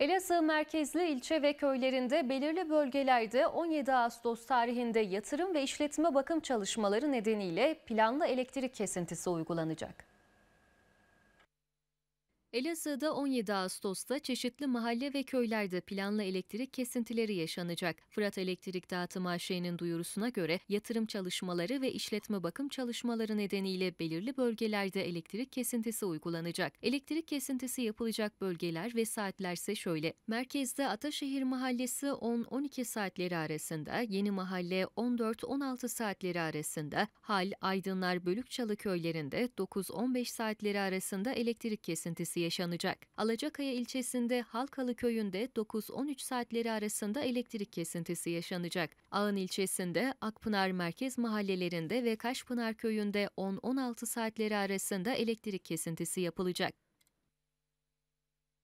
Elazığ merkezli ilçe ve köylerinde belirli bölgelerde 17 Ağustos tarihinde yatırım ve işletme bakım çalışmaları nedeniyle planlı elektrik kesintisi uygulanacak. Elazığ'da 17 Ağustos'ta çeşitli mahalle ve köylerde planlı elektrik kesintileri yaşanacak. Fırat Elektrik Dağıtım AŞ'nin duyurusuna göre yatırım çalışmaları ve işletme bakım çalışmaları nedeniyle belirli bölgelerde elektrik kesintisi uygulanacak. Elektrik kesintisi yapılacak bölgeler ve saatlerse şöyle. Merkezde Ataşehir Mahallesi 10-12 saatleri arasında, Yeni Mahalle 14-16 saatleri arasında, Hal, Aydınlar, Bölükçalı köylerinde 9-15 saatleri arasında elektrik kesintisi yaşanacak. Alacakaya ilçesinde Halkalı köyünde 9-13 saatleri arasında elektrik kesintisi yaşanacak. Ağın ilçesinde Akpınar merkez mahallelerinde ve Kaşpınar köyünde 10-16 saatleri arasında elektrik kesintisi yapılacak.